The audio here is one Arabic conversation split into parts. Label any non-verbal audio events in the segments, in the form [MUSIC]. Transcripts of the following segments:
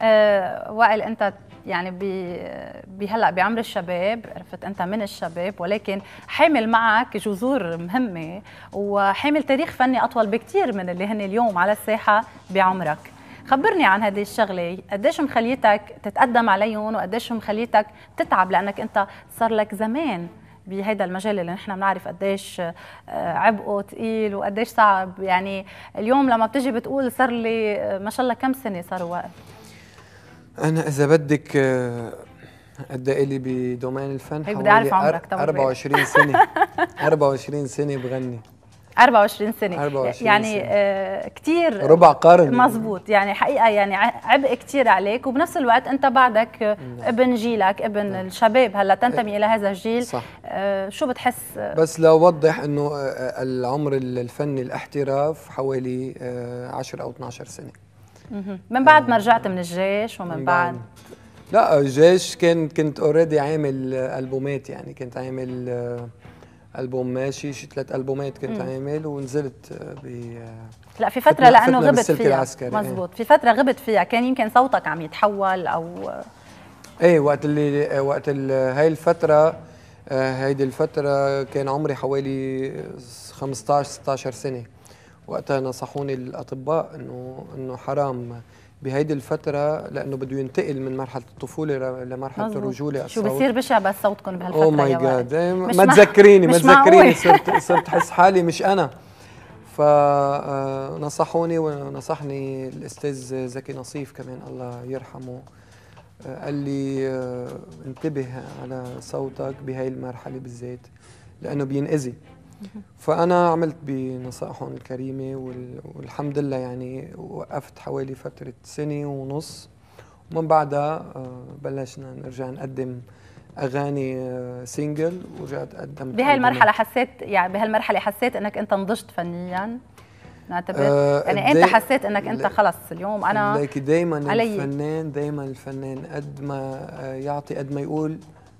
آه، وائل انت يعني بهلا بعمر الشباب عرفت انت من الشباب ولكن حامل معك جذور مهمه وحامل تاريخ فني اطول بكثير من اللي هن اليوم على الساحه بعمرك خبرني عن هذه الشغله قديش مخليتك تتقدم عليهم وقديش مخليتك تتعب لانك انت صار لك زمان بهذا المجال اللي نحن بنعرف قديش آه، عبقه ثقيل وقديش صعب يعني اليوم لما بتجي بتقول صار لي آه، ما شاء الله كم سنه صار وقت انا اذا بدك قد آه، ايه لي بدومين الفن أيوة، حوالي عمرك 24 سنه 24 [LAUGHS] سنه بغني 24 سنه 24 يعني سنة. آه كتير ربع قرن مزبوط يعني حقيقه يعني عبء كتير عليك وبنفس الوقت انت بعدك نعم. ابن جيلك ابن نعم. الشباب هلا تنتمي إيه، الى هذا الجيل صح. آه شو بتحس بس لوضح انه آه، آه، العمر الفني الاحتراف حوالي 10 او 12 سنه من بعد ما رجعت من الجيش ومن بعد لا الجيش كان كنت اوريدي عامل البومات يعني كنت عامل آه، البوم ماشي شي ثلاث البومات كنت عامل ونزلت آه، ب آه، لا في فتره لانه غبت فيها إيه. مزبوط في فتره غبت فيها كان يمكن صوتك عم يتحول او ايه وقت اللي وقت هاي الفتره هيدي الفتره كان عمري حوالي 15 16 سنه وقتها نصحوني الاطباء انه انه حرام بهيدي الفتره لانه بده ينتقل من مرحله الطفوله لمرحله مزبوط. الرجوله شو بصير بشع بس صوتكم oh بهالفتره oh ماي جاد ما تذكريني ما تذكريني صرت صرت احس حالي مش انا فنصحوني آه، ونصحني الاستاذ زكي نصيف كمان الله يرحمه آه، قال لي آه، انتبه على صوتك بهاي المرحله بالذات لانه بينأذي فانا عملت بنصائحهم الكريمه والحمد لله يعني وقفت حوالي فتره سنه ونص ومن بعدها آه، بلشنا نرجع نقدم اغاني سينجل آه، ورجعت قدمت بهي المرحله حسيت يعني بهالمرحله حسيت انك انت نضجت فنيا نعتبر أه يعني انت إيه؟ حسيت انك انت خلص اليوم انا لك دائما الفنان دائما الفنان قد ما آه، يعطي قد ما يقول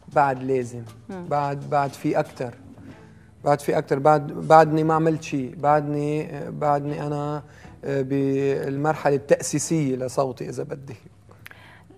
بعد لازم بعد بعد في اكثر بعد في اكثر بعد بعدني ما عملت شيء بعدني بعدني انا آه، بالمرحله التاسيسيه لصوتي اذا بدي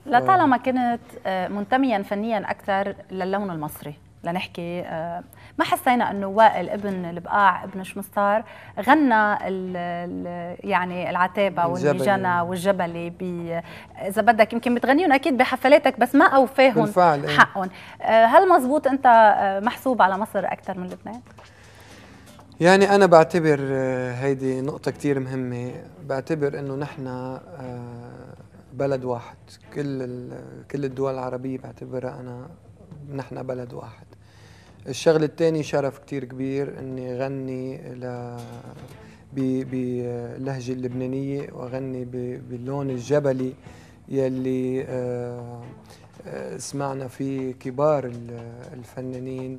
لطالما كنت آه، منتميا فنيا اكثر للون المصري لنحكي آه، ما حسينا انه وائل ابن البقاع ابن شمستار غنى الـ الـ يعني العتابه والميجنة والجبلي اذا بدك يمكن بتغنيهم اكيد بحفلاتك بس ما اوفاهم إيه. حقهم آه، هل مزبوط انت آه، محسوب على مصر اكثر من لبنان؟ يعني انا بعتبر هيدي نقطه كثير مهمه بعتبر انه نحن بلد واحد كل كل الدول العربيه بعتبرها انا نحن بلد واحد الشغل الثاني شرف كتير كبير اني غني ل باللهجه اللبنانيه واغني باللون الجبلي يلي آه، آه، سمعنا فيه كبار الفنانين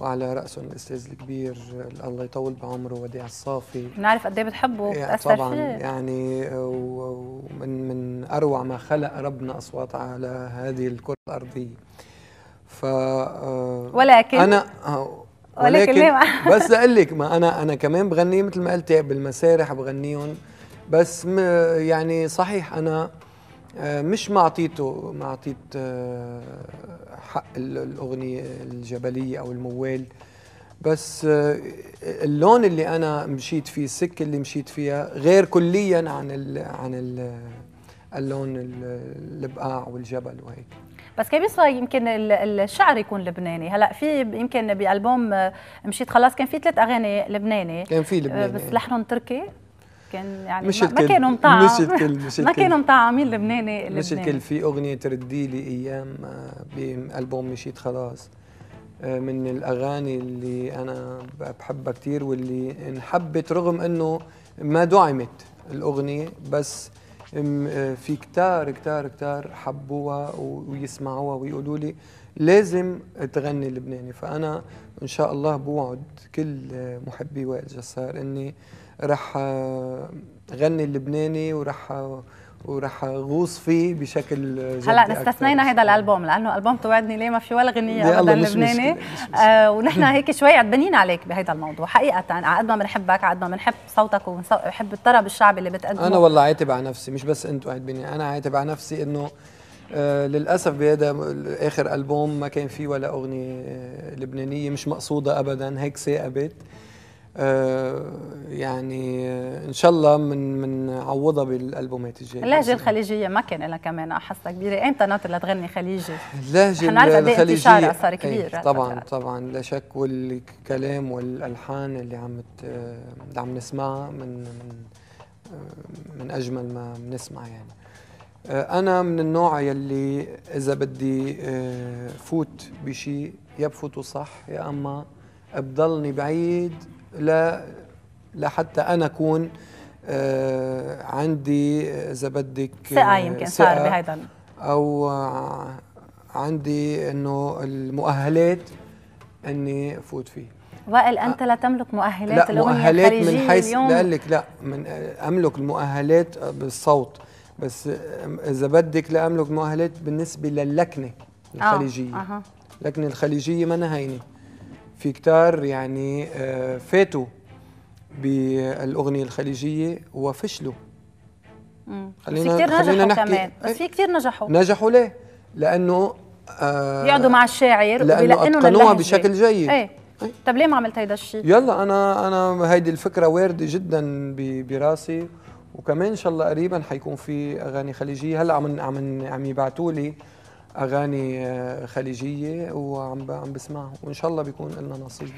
وعلى راسهم الاستاذ الكبير الله يطول بعمره وديع الصافي بنعرف قد ايه بتحبه وبتاثر إيه، طبعا فيه. يعني ومن من اروع ما خلق ربنا اصوات على هذه الكره الارضيه ف آه، ولكن انا آه، ولكن, ولكن [LAUGHS] بس اقول لك ما انا انا كمان بغني مثل ما قلت بالمسارح بغنيهم بس يعني صحيح انا آه، مش ما اعطيته ما اعطيت حق الاغنيه الجبليه او الموال بس اللون اللي انا مشيت فيه السكه اللي مشيت فيها غير كليا عن ال عن ال اللون البقاع والجبل وهيك بس كيف بيصير يمكن الشعر يكون لبناني هلا في يمكن بالبوم آه، مشيت خلاص كان في ثلاث اغاني لبناني كان في آه، لبناني بس لحنهم تركي كان يعني مش ما, الكل. ما كانوا مطعم مش الكل مش [LAUGHS] ما كانوا مطعمين لبناني لبناني مش الكل في اغنيه تردي لي ايام آه، بالبوم مشيت خلاص من الاغاني اللي انا بحبها كثير واللي انحبت رغم انه ما دعمت الاغنيه بس آه، في كتار كتار كتار حبوها ويسمعوها ويقولوا لي لازم تغني لبناني فانا ان شاء الله بوعد كل محبي وائل جسار اني رح آه، غني اللبناني ورح آه، وراح غوص فيه بشكل هلا استثنينا هذا الالبوم لانه البوم توعدني ليه ما في ولا غنيه ابدا لبناني آه، ونحن [LAUGHS] هيك شوي عدبانين عليك بهذا الموضوع حقيقه على قد ما بنحبك على قد ما بنحب صوتك وبنحب الطرب الشعبي اللي بتقدمه انا والله عاتب على نفسي مش بس انتم عاتبيني انا عاتب على نفسي انه آه، للاسف بهذا اخر البوم ما كان فيه ولا اغنيه آه، لبنانيه مش مقصوده ابدا هيك ثاقبت آه، يعني آه، ان شاء الله من من عوضها بالالبومات الجايه اللهجه الخليجيه ما كان لها كمان حصه كبيره امتى ناطر لتغني خليجي اللهجه إيه الخليجيه صار إيه، كبير ايه طبعا طبعا لا شك والكلام والالحان اللي عم اللي آه، عم نسمعها من من من اجمل ما بنسمع يعني انا من النوع يلي اذا بدي فوت بشيء يا بفوتوا صح يا اما بضلني بعيد لا لا حتى انا اكون آه، عندي اذا بدك آه، ثقه يمكن صار بهذا او عندي انه المؤهلات اني فوت فيه وائل انت آه، لا تملك مؤهلات لا مؤهلات من حيث لك لا من املك المؤهلات بالصوت بس اذا بدك لا املك مؤهلات بالنسبه للكنه الخليجيه آه. آه. لكن الخليجيه ما هينه في كتار يعني آه، فاتوا بالأغنية الخليجية وفشلوا خلينا في كتير خلينا نحكي كمان بس إيه؟ في كتير نجحوا نجحوا ليه؟ لأنه آه يقعدوا مع الشاعر لأنه أتقنوها بشكل جيد ايه؟ ايه؟ طب ليه ما عملت هيدا الشيء؟ يلا أنا أنا هيدي الفكرة واردة جدا براسي وكمان ان شاء الله قريبا حيكون في اغاني خليجيه هلا عم عم عم يبعتوا لي اغاني آه، خليجيه وعم عم بسمعها وان شاء الله بيكون لنا نصيب